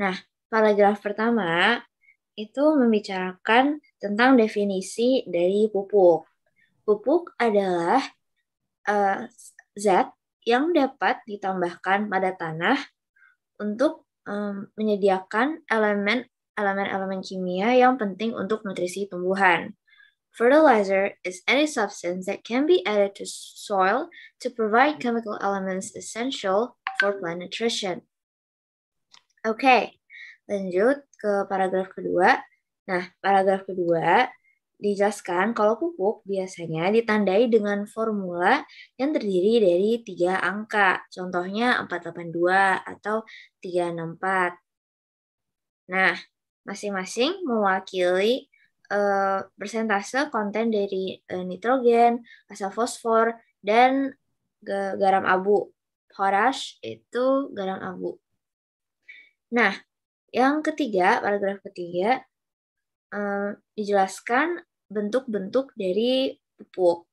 Nah, paragraf pertama itu membicarakan tentang definisi dari pupuk. Pupuk adalah uh, zat yang dapat ditambahkan pada tanah untuk um, menyediakan elemen elemen-elemen kimia yang penting untuk nutrisi tumbuhan. Fertilizer is any substance that can be added to soil to provide chemical elements essential for plant nutrition. Oke, okay, lanjut ke paragraf kedua. Nah, paragraf kedua dijelaskan kalau pupuk biasanya ditandai dengan formula yang terdiri dari tiga angka, contohnya 482 atau 364. Nah, masing-masing mewakili uh, persentase konten dari uh, nitrogen, asam fosfor, dan eh, garam abu. Potash itu garam abu. Nah, yang ketiga, paragraf ketiga, um, dijelaskan bentuk-bentuk dari pupuk.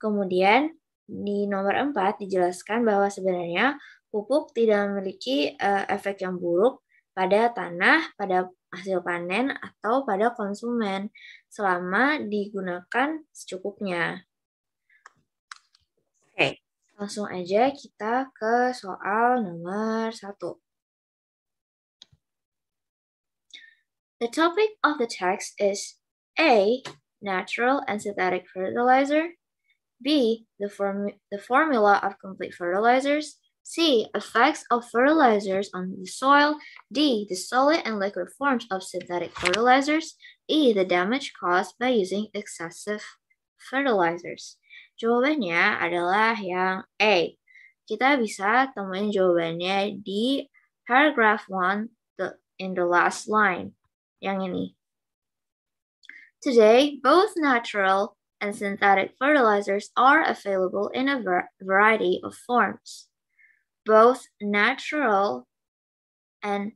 Kemudian di nomor empat dijelaskan bahwa sebenarnya pupuk tidak memiliki uh, efek yang buruk pada tanah, pada hasil panen, atau pada konsumen selama digunakan secukupnya. Oke, langsung aja kita ke soal nomor satu. The topic of the text is A, natural and synthetic fertilizer, B, the, form the formula of complete fertilizers, C, effects of fertilizers on the soil, D, the solid and liquid forms of synthetic fertilizers, E, the damage caused by using excessive fertilizers. Jawabannya adalah yang A. Kita bisa temuin jawabannya di paragraph 1 the, in the last line. yang ini. Today, both natural and synthetic fertilizers are available in a variety of forms. Both natural and,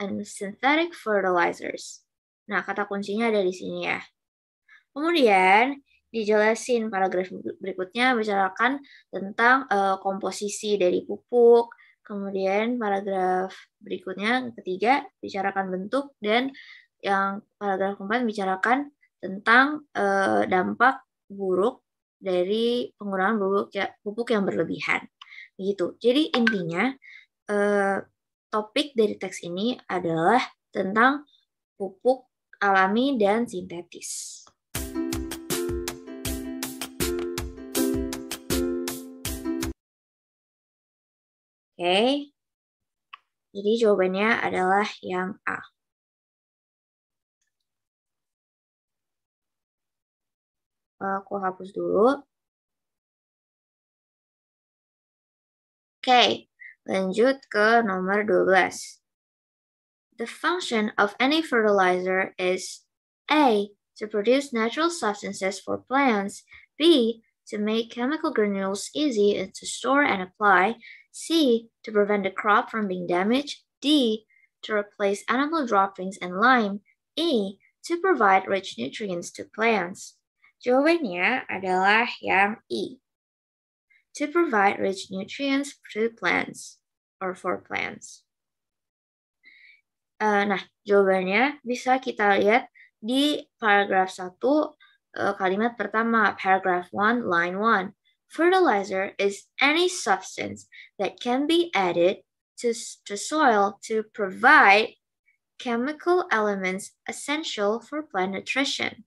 and synthetic fertilizers. Nah, kata kuncinya ada di sini ya. Kemudian, dijelasin paragraf berikutnya bicarakan tentang uh, komposisi dari pupuk, Kemudian paragraf berikutnya ketiga bicarakan bentuk dan yang paragraf keempat bicarakan tentang eh, dampak buruk dari penggunaan pupuk ya, pupuk yang berlebihan. Begitu. Jadi intinya eh, topik dari teks ini adalah tentang pupuk alami dan sintetis. Oke. Okay. Jadi jawabannya adalah yang A. Eh, aku hapus dulu. Oke, okay. lanjut ke nomor 12. The function of any fertilizer is A. To produce natural substances for plants. B. To make chemical granules easy to store and apply. C. To prevent the crop from being damaged. D. To replace animal droppings and lime. E. To provide rich nutrients to plants. Jawabannya adalah yang E. To provide rich nutrients to plants or for plants. Uh, nah, jawabannya bisa kita lihat di paragraf 1 uh, e, kalimat pertama, paragraph 1, line 1. Fertilizer is any substance that can be added to the soil to provide chemical elements essential for plant nutrition.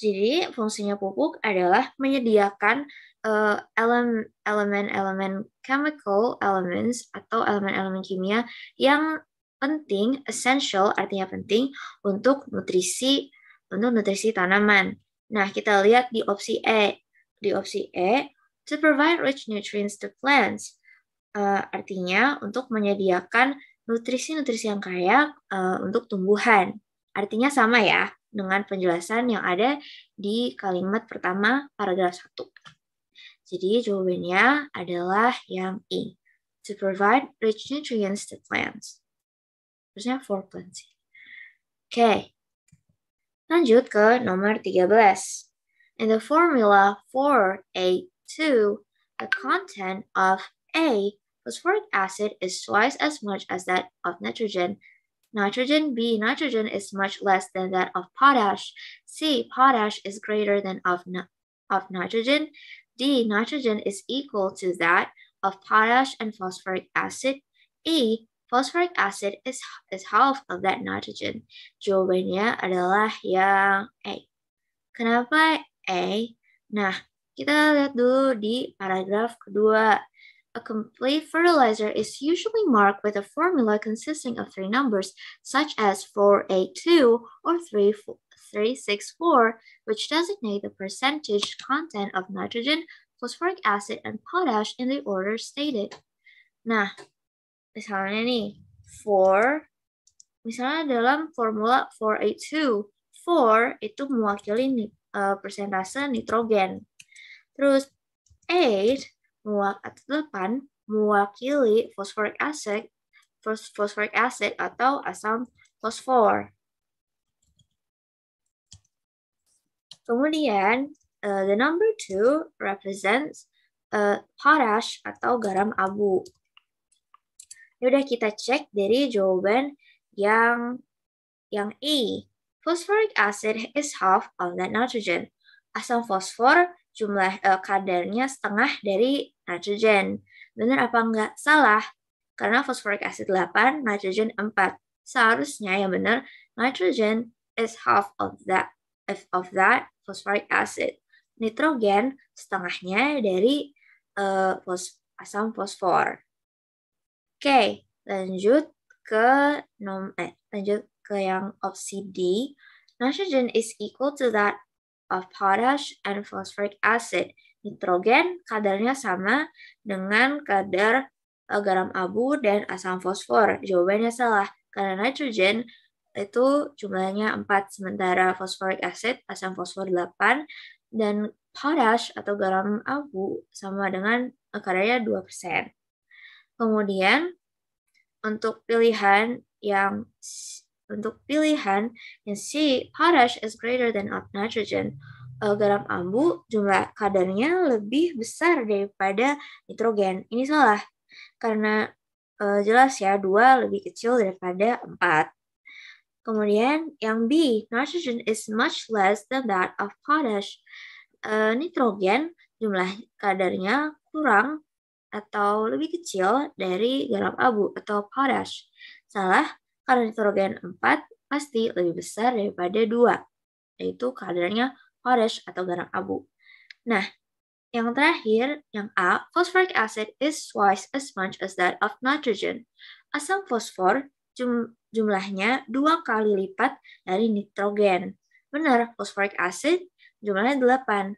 Jadi fungsinya pupuk adalah menyediakan eh, elemen elemen-elemen chemical elements atau elemen-elemen kimia yang penting, essential artinya penting untuk nutrisi untuk nutrisi tanaman. Nah, kita lihat di opsi E di opsi E, to provide rich nutrients to plants. Uh, artinya untuk menyediakan nutrisi-nutrisi yang kaya uh, untuk tumbuhan. Artinya sama ya dengan penjelasan yang ada di kalimat pertama paragraf 1. Jadi jawabannya adalah yang E. To provide rich nutrients to plants. Terusnya for plants. Oke. Okay. Lanjut ke nomor 13. In the formula for a 2 the content of A phosphoric acid is twice as much as that of nitrogen. Nitrogen B nitrogen is much less than that of potash. C potash is greater than of, of nitrogen. D nitrogen is equal to that of potash and phosphoric acid. E phosphoric acid is, is half of that nitrogen. Jawabannya adalah yang A. Kenapa A. Nah, kita lihat dulu di paragraf kedua. A complete fertilizer is usually marked with a formula consisting of three numbers, such as 482 or 364, which designate the percentage content of nitrogen, phosphoric acid, and potash in the order stated. Nah, misalnya nih, 4, misalnya dalam formula 482, 4 itu mewakili uh, persentase nitrogen. Terus eight muak atau 8 mewakili phosphoric acid, phosphoric acid atau asam fosfor. Kemudian uh, the number two represents uh, potash atau garam abu. Ya udah kita cek dari jawaban yang yang E. Phosphoric acid is half of that nitrogen. Asam fosfor jumlah uh, kadarnya setengah dari nitrogen. Benar apa enggak? Salah. Karena phosphoric acid 8, nitrogen 4. Seharusnya yang benar nitrogen is half of that of that phosphoric acid. Nitrogen setengahnya dari uh, eh, fos asam fosfor. Oke, okay, lanjut ke nom eh lanjut ke yang opsi nitrogen is equal to that of potash and phosphoric acid. Nitrogen kadarnya sama dengan kadar eh, garam abu dan asam fosfor. Jawabannya salah, karena nitrogen itu jumlahnya 4, sementara phosphoric acid, asam fosfor 8, dan potash atau garam abu sama dengan eh, kadarnya 2%. Kemudian, untuk pilihan yang untuk pilihan, yang C, potash is greater than of nitrogen. Uh, garam ambu jumlah kadarnya lebih besar daripada nitrogen. Ini salah, karena uh, jelas ya, dua lebih kecil daripada empat. Kemudian yang B, nitrogen is much less than that of potash. Uh, nitrogen jumlah kadarnya kurang atau lebih kecil dari garam abu atau potash. Salah kadar nitrogen 4 pasti lebih besar daripada 2, yaitu kadarnya potash atau garam abu. Nah, yang terakhir, yang A, phosphoric acid is twice as much as that of nitrogen. Asam fosfor jum jumlahnya dua kali lipat dari nitrogen. Benar, phosphoric acid jumlahnya 8.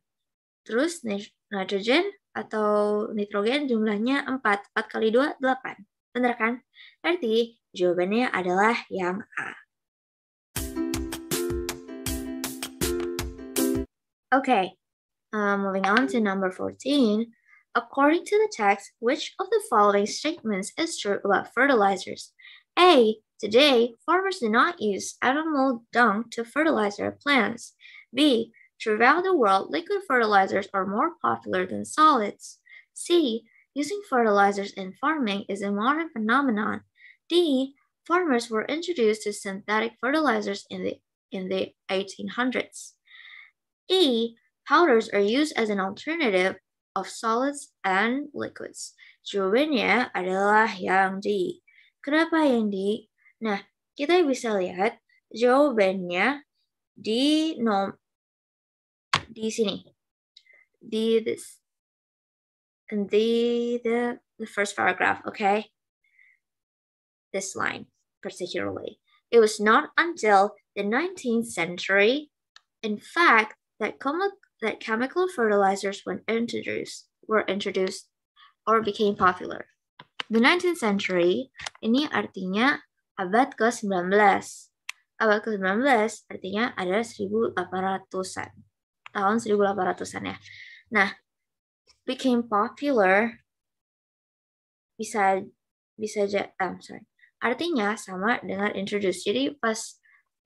Terus nitrogen atau nitrogen jumlahnya 4. 4 kali 2, 8. Benar kan? Berarti Jawabannya adalah yang A. Okay, uh, moving on to number 14. According to the text, which of the following statements is true about fertilizers? A. Today, farmers do not use animal dung to fertilize their plants. B. Throughout the world, liquid fertilizers are more popular than solids. C. Using fertilizers in farming is a modern phenomenon. D, farmers were introduced to synthetic fertilizers in the, in the 1800s. E, powders are used as an alternative of solids and liquids. Jawabannya adalah yang D. Kenapa yang D? Nah, kita bisa lihat jawabannya di nom di sini. Di this di the, the first paragraph, okay? this line particularly. It was not until the 19th century, in fact, that, com- that chemical fertilizers were introduced, were introduced or became popular. The 19th century ini artinya abad ke-19. Abad ke-19 artinya adalah 1800-an. Tahun 1800-an ya. Nah, became popular bisa bisa aja, um, sorry. Artinya sama dengan introduce. Jadi pas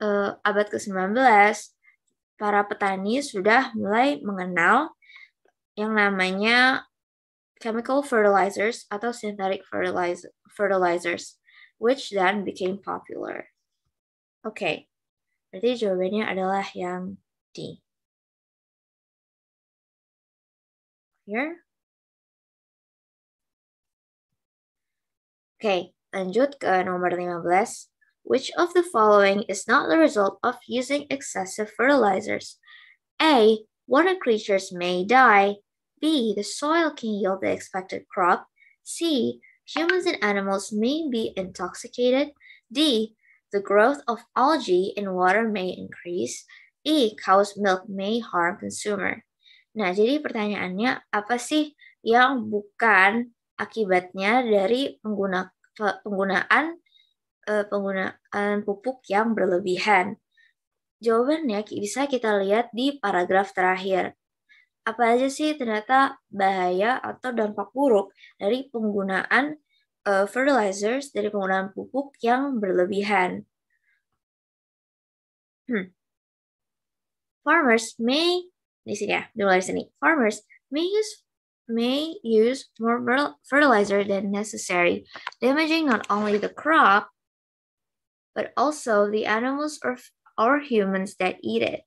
uh, abad ke-19 para petani sudah mulai mengenal yang namanya chemical fertilizers atau synthetic fertilizer, fertilizers, which then became popular. Oke, okay. berarti jawabannya adalah yang D. Here. Oke, okay. Lanjut ke nomor 15. Which of the following is not the result of using excessive fertilizers? A. Water creatures may die. B. The soil can yield the expected crop. C. Humans and animals may be intoxicated. D. The growth of algae in water may increase. E. Cow's milk may harm consumer. Nah, jadi pertanyaannya apa sih yang bukan akibatnya dari menggunakan penggunaan eh, penggunaan pupuk yang berlebihan? Jawabannya bisa kita lihat di paragraf terakhir. Apa aja sih ternyata bahaya atau dampak buruk dari penggunaan eh, fertilizers, dari penggunaan pupuk yang berlebihan? Hmm. Farmers may, di sini ya, dimulai di sini. Farmers may use may use more fertilizer than necessary, damaging not only the crop, but also the animals or, or humans that eat it.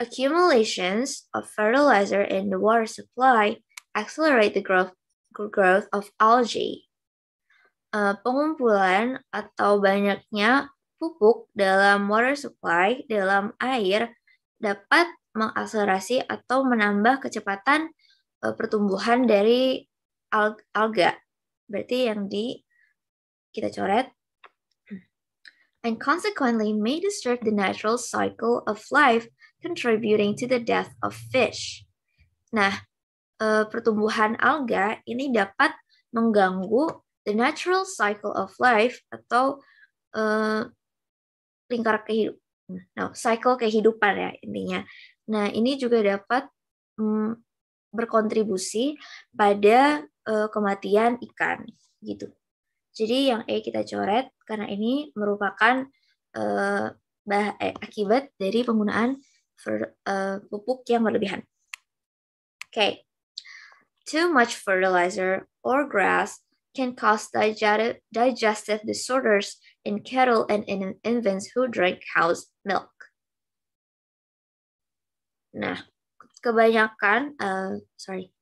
Accumulations of fertilizer in the water supply accelerate the growth, growth of algae. Uh, pengumpulan atau banyaknya pupuk dalam water supply dalam air dapat mengakselerasi atau menambah kecepatan e, pertumbuhan dari alga. Berarti yang di kita coret and consequently may disturb the natural cycle of life contributing to the death of fish. Nah, e, pertumbuhan alga ini dapat mengganggu the natural cycle of life atau e, lingkar kehidupan Nah, cycle kehidupan ya intinya. Nah, ini juga dapat mm, berkontribusi pada uh, kematian ikan gitu. Jadi yang E kita coret karena ini merupakan uh, bah eh, akibat dari penggunaan fer, uh, pupuk yang berlebihan. Oke. Okay. Too much fertilizer or grass can cause digestive disorders in cattle and in infants who drink cow's milk. Nah, kebanyakan, uh, sorry,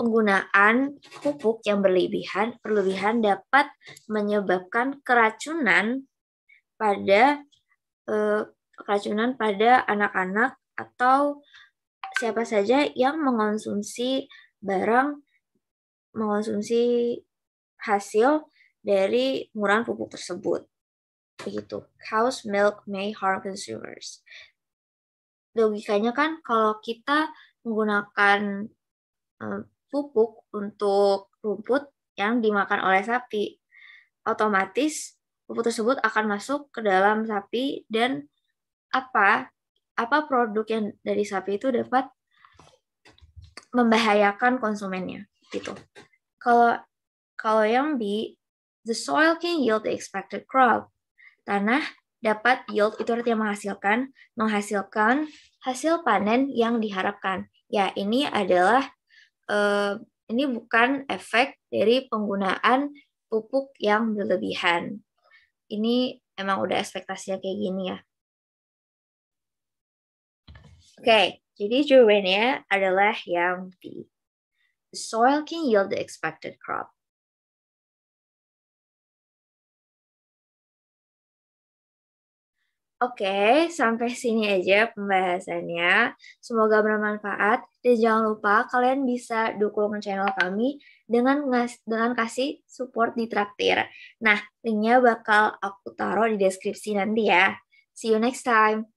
penggunaan pupuk yang berlebihan, berlebihan dapat menyebabkan keracunan pada uh, keracunan pada anak-anak atau siapa saja yang mengonsumsi barang mengonsumsi hasil dari penggunaan pupuk tersebut. Begitu. Cow's milk may harm consumers. Logikanya kan kalau kita menggunakan eh, pupuk untuk rumput yang dimakan oleh sapi, otomatis pupuk tersebut akan masuk ke dalam sapi dan apa apa produk yang dari sapi itu dapat membahayakan konsumennya gitu. Kalau kalau yang B the soil can yield the expected crop. Tanah dapat yield itu artinya menghasilkan, menghasilkan hasil panen yang diharapkan. Ya, ini adalah uh, ini bukan efek dari penggunaan pupuk yang berlebihan. Ini emang udah ekspektasinya kayak gini ya. Oke, okay, jadi jawabannya adalah yang B. The soil can yield the expected crop. Oke, sampai sini aja pembahasannya. Semoga bermanfaat dan jangan lupa kalian bisa dukung channel kami dengan ngas dengan kasih support di traktir. Nah, linknya bakal aku taruh di deskripsi nanti ya. See you next time.